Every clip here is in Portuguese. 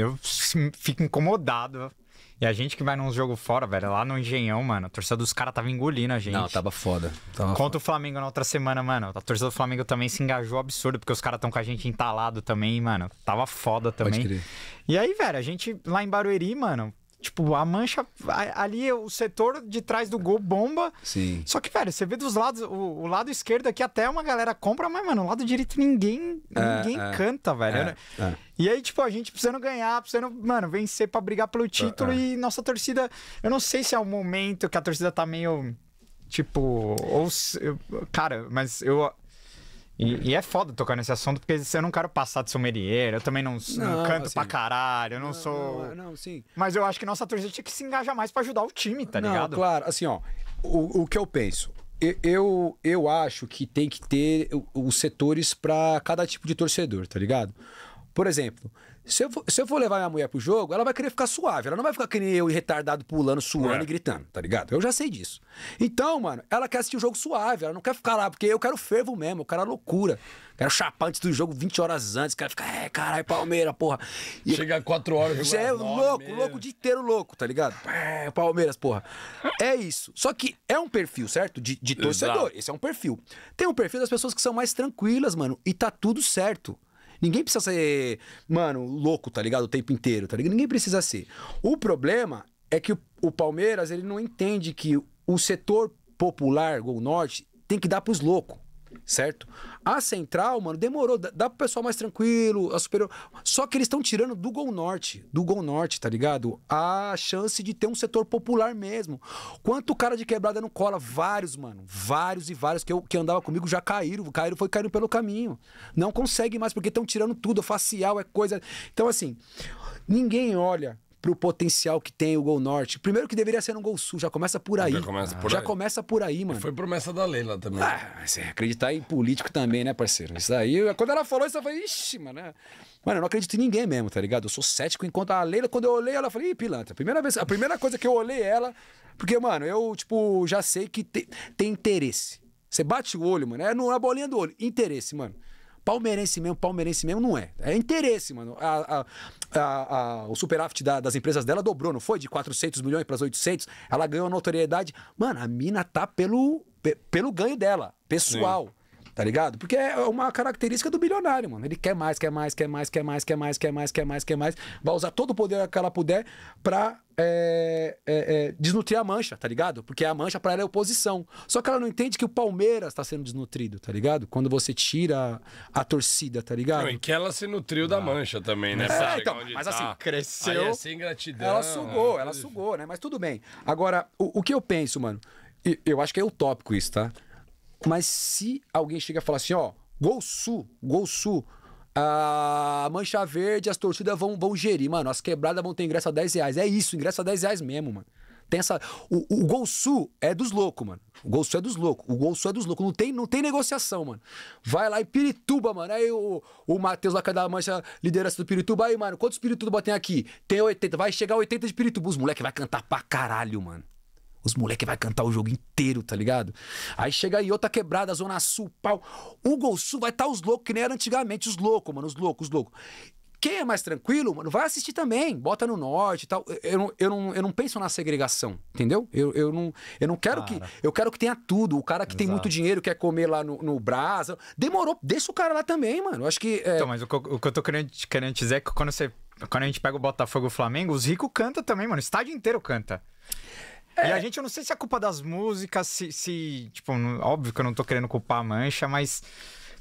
eu fico incomodado. E a gente que vai num jogo fora, velho, lá no Engenhão, mano, a torcida dos caras tava engolindo a gente. Não, tava foda. Tava Contra o Flamengo na outra semana, mano, a torcida do Flamengo também se engajou absurdo, porque os caras tão com a gente entalado também, mano. Tava foda também. E aí, velho, a gente lá em Barueri, mano, Tipo, a mancha. Ali é o setor de trás do gol bomba. Sim. Só que, velho, você vê dos lados. O, o lado esquerdo aqui até uma galera compra, mas, mano, o lado direito ninguém, é, ninguém é, canta, velho. É, né? E aí, tipo, a gente precisando ganhar, precisando, mano, vencer pra brigar pelo título. É, é. E nossa torcida. Eu não sei se é o momento que a torcida tá meio. Tipo, ou. Cara, mas eu e, e, é foda tocar nesse assunto, porque eu não quero passar de sommelier, eu também não, não, não canto assim, pra caralho, eu não, não sou. É, não, sim. Mas eu acho que nossa torcida tinha que se engajar mais para ajudar o time, tá ligado? Claro, assim, ó, o, o que eu penso. Eu, eu, eu acho que tem que ter os setores para cada tipo de torcedor, tá ligado? Por exemplo, se eu, for, se eu for levar minha mulher pro jogo, ela vai querer ficar suave. Ela não vai ficar que nem eu, retardado, pulando, suando é. e gritando, tá ligado? Eu já sei disso. Então, mano, ela quer assistir o jogo suave. Ela não quer ficar lá, porque eu quero fervo mesmo, eu quero a loucura. Quero chapar antes do jogo 20 horas antes. Quero ficar, é, caralho, Palmeiras, porra. E Chega 4 horas. Você é louco, mesmo. louco o dia inteiro louco, tá ligado? É, Palmeiras, porra. É isso. Só que é um perfil, certo? De, de torcedor. Exato. Esse é um perfil. Tem um perfil das pessoas que são mais tranquilas, mano. E tá tudo certo. Ninguém precisa ser, mano, louco, tá ligado? O tempo inteiro, tá ligado? Ninguém precisa ser. O problema é que o, o Palmeiras, ele não entende que o setor popular, Gol Norte, tem que dar pros loucos certo? A central, mano, demorou. Dá, pro pessoal mais tranquilo, a superior. Só que eles estão tirando do Gol Norte, do Gol Norte, tá ligado? A chance de ter um setor popular mesmo. Quanto cara de quebrada não cola? Vários, mano. Vários e vários que, eu, que andava comigo já caíram. Caíram, foi caindo pelo caminho. Não consegue mais, porque estão tirando tudo. Facial é coisa. Então, assim, ninguém olha pro potencial que tem o Gol Norte. Primeiro que deveria ser um Gol Sul, já começa por aí. Já começa por, já aí. Começa por aí, mano. E foi promessa da Leila também. Ah, você acreditar em político também, né, parceiro? Isso aí, quando ela falou isso, eu falei, ixi, mano. É- mano, eu não acredito em ninguém mesmo, tá ligado? Eu sou cético enquanto a Leila, quando eu olhei ela, eu falei, ih, pilantra. Primeira vez, a primeira coisa que eu olhei ela, porque, mano, eu, tipo, já sei que te, tem interesse. Você bate o olho, mano, é na bolinha do olho. Interesse, mano. Palmeirense mesmo, palmeirense mesmo não é. É interesse, mano. A, a, a, o superávit da, das empresas dela dobrou, não foi? De 400 milhões para 800. Ela ganhou notoriedade. Mano, a mina tá pelo, pelo ganho dela, pessoal. Sim. Tá ligado? Porque é uma característica do bilionário, mano. Ele quer mais, quer mais, quer mais, quer mais, quer mais, quer mais, quer mais, quer mais. Vai usar todo o poder que ela puder pra é, é, é, desnutrir a mancha, tá ligado? Porque a mancha para ela é oposição. Só que ela não entende que o Palmeiras tá sendo desnutrido, tá ligado? Quando você tira a, a torcida, tá ligado? Não, e que ela se nutriu ah. da mancha também, né? É, então, mas tá. assim, é cresceu. Aí sem gratidão. Ela sugou, né? ela sugou, né? Mas tudo bem. Agora, o, o que eu penso, mano? Eu acho que é utópico isso, tá? Mas se alguém chega e falar assim, ó, Gol Sul, Gol Sul, a Mancha Verde, as torcidas vão, vão gerir, mano. As quebradas vão ter ingresso a 10 reais. É isso, ingresso a 10 reais mesmo, mano. Tem essa. O, o Gol Sul é dos loucos, mano. O Gol Sul é dos loucos. O Gol Sul é dos loucos. Não tem, não tem negociação, mano. Vai lá e Pirituba, mano. Aí o, o Matheus lá é da mancha liderança do Pirituba. Aí, mano, quantos Pirituba tem aqui? Tem 80. Vai chegar 80 de Pirituba. Os moleque vai cantar pra caralho, mano. Os moleques vai cantar o jogo inteiro, tá ligado? Aí chega aí outra quebrada, Zona Sul, pau. O Gol Sul vai estar tá os loucos, que nem era antigamente, os loucos, mano, os loucos, os loucos. Quem é mais tranquilo, mano, vai assistir também. Bota no norte e tal. Eu não, eu, não, eu não penso na segregação, entendeu? Eu, eu, não, eu não quero cara. que. Eu quero que tenha tudo. O cara que Exato. tem muito dinheiro quer comer lá no, no Brasa. Demorou, deixa o cara lá também, mano. Eu acho que. É... Então, mas o que, eu, o que eu tô querendo, querendo dizer é que quando você. Quando a gente pega o Botafogo e o Flamengo, os ricos cantam também, mano. O estádio inteiro canta. É. E a é. gente, eu não sei se é culpa das músicas, se. se tipo, óbvio que eu não tô querendo culpar a mancha, mas.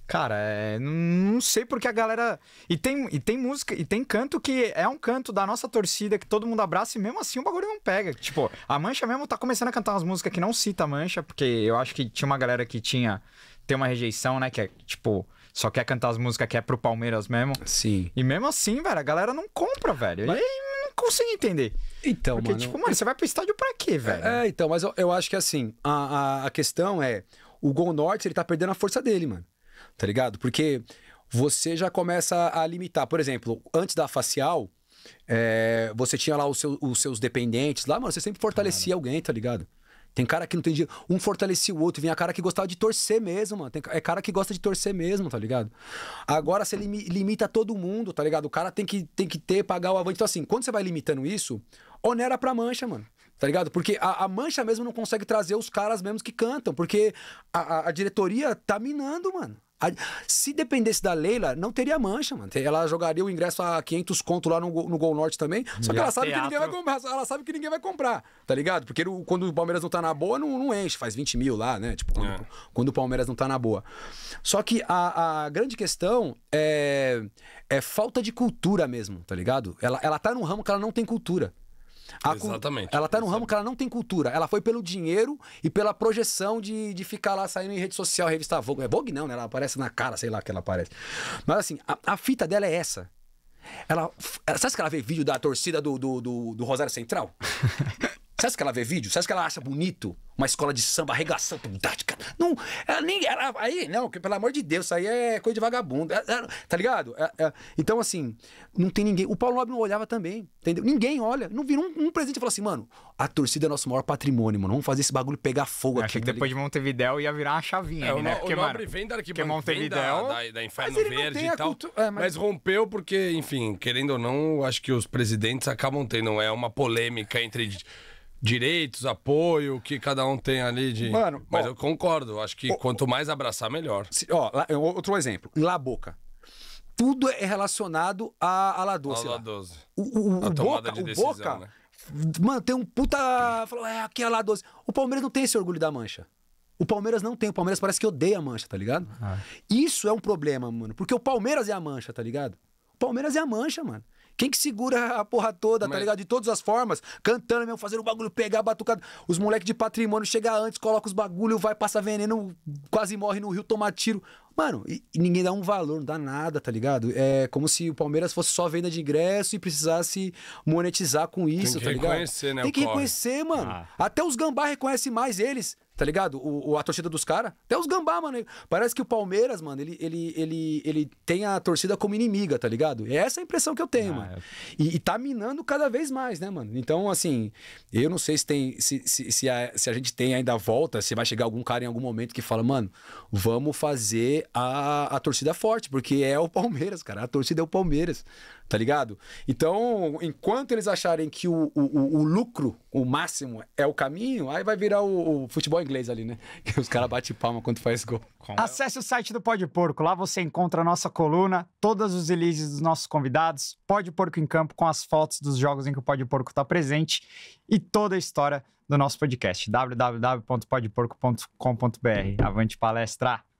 Cara, é, não sei porque a galera. E tem, e tem música, e tem canto que é um canto da nossa torcida que todo mundo abraça e mesmo assim o bagulho não pega. Tipo, a Mancha mesmo tá começando a cantar umas músicas que não cita a Mancha, porque eu acho que tinha uma galera que tinha. Tem uma rejeição, né? Que é tipo só quer cantar as músicas que é pro Palmeiras mesmo. Sim. E mesmo assim, velho, a galera não compra, velho. Mas... E aí, consigo entender. Então, Porque, mano. tipo, mano, você vai pro estádio pra quê, velho? É, é, então, mas eu, eu acho que assim, a, a, a, questão é: o Gol Norte, ele tá perdendo a força dele, mano. Tá ligado? Porque você já começa a limitar. Por exemplo, antes da facial, é, você tinha lá seus os seus dependentes lá, mano, você sempre fortalecia claro. alguém, tá ligado? Tem cara que não tem dinheiro. Um fortalecia o outro. Vinha cara que gostava de torcer mesmo, mano. Tem, é cara que gosta de torcer mesmo, tá ligado? Agora você limita todo mundo, tá ligado? O cara tem que, tem que ter, pagar o avante. Então, assim, quando você vai limitando isso, onera pra mancha, mano. Tá ligado? Porque a, a, mancha mesmo não consegue trazer os caras mesmo que cantam. Porque a, a, a diretoria tá minando, mano se dependesse da Leila, não teria mancha, mano. Ela jogaria o ingresso a 500 conto lá no, no Gol Norte também. Só hum, que ela sabe que ninguém vai comprar. Ela sabe que ninguém vai comprar, tá ligado? Porque quando o Palmeiras não tá na boa, não, não enche, faz 20 mil lá, né? Tipo, quando, é. quando, o Palmeiras não tá na boa. Só que a, a grande questão é, é falta de cultura mesmo, tá ligado? Ela, ela tá num ramo que ela não tem cultura. A Exatamente. Ela tá num ramo que ela não tem cultura. Ela foi pelo dinheiro e pela projeção de, de ficar lá saindo em rede social, revista Vogue. É Vogue não, né? Ela aparece na cara, sei lá que ela aparece. Mas assim, a, a fita dela é essa. Ela, ela, sabe que ela vê vídeo da torcida do, do, do, do Rosário Central? Você acha que ela vê vídeo? Você acha que ela acha bonito? Uma escola de samba arregaçando. Não, ela nem. Ela, aí, não, que, pelo amor de Deus, isso aí é coisa de vagabundo. É, é, tá ligado? É, é, então, assim, não tem ninguém. O Paulo Nobre não olhava também, entendeu? Ninguém olha. Não vira um, um presidente e falou assim, mano, a torcida é nosso maior patrimônio, mano. Vamos fazer esse bagulho pegar fogo aqui. Achei que tá depois de Montevidel ia virar uma chavinha, ali, né? Porque, o Nobre mano, vem da arquibancada. Montevidéu. Da, da, da Inferno Verde e tal. Cultu... Mas... mas... rompeu porque, enfim, querendo ou não, acho que os presidentes acabam tendo. É uma polêmica entre direitos, apoio que cada um tem ali de. Mano, mas ó, eu concordo, acho que ó, quanto mais abraçar, melhor. Se, ó, lá, outro exemplo, La Boca. Tudo é relacionado a, a La Doce. A La Doce. O, o, o Boca, de decisão, o Boca né? mano, tem um puta. Falou, é, aqui é a La Doce. O Palmeiras não tem esse orgulho da mancha. O Palmeiras não tem. O Palmeiras parece que odeia a mancha, tá ligado? Ah. Isso é um problema, mano. Porque o Palmeiras é a mancha, tá ligado? O Palmeiras é a mancha, mano. Quem que segura a porra toda, tá Mas... tá ligado? De todas as formas, cantando mesmo, fazendo o bagulho pegar, batucado. Os moleques de patrimônio chega antes, coloca os bagulho, vai, passar veneno, quase morre no rio, toma tiro. Mano, e, e, ninguém dá um valor, não dá nada, tá ligado? É como se o Palmeiras fosse só venda de ingresso e precisasse monetizar com isso, tá ligado? Tem que tá reconhecer, ligado? né? Tem que corre. mano. Ah. Até os gambá reconhecem mais eles tá ligado? O, o a torcida dos caras, até os gambá, mano. Parece que o Palmeiras, mano, ele, ele, ele, ele tem a torcida como inimiga, tá ligado? E essa é a impressão que eu tenho, ah, mano. É... E, e, tá minando cada vez mais, né, mano? Então, assim, eu não sei se tem. Se, se, se, a, se a gente tem ainda a volta, se vai chegar algum cara em algum momento que fala, mano, vamos fazer a, a torcida forte, porque é o Palmeiras, cara. A torcida é o Palmeiras, tá ligado? Então, enquanto eles acharem que o, o, o lucro o máximo é o caminho, aí vai virar o, o futebol inglês ali, né? Que os caras batem palma quando faz gol. Acesse o site do Pode Porco, lá você encontra a nossa coluna, todas os releases dos nossos convidados, Pode Porco em Campo, com as fotos dos jogos em que o Pode Porco está presente e toda a história do nosso podcast, www.podporco.com.br. Avante palestra!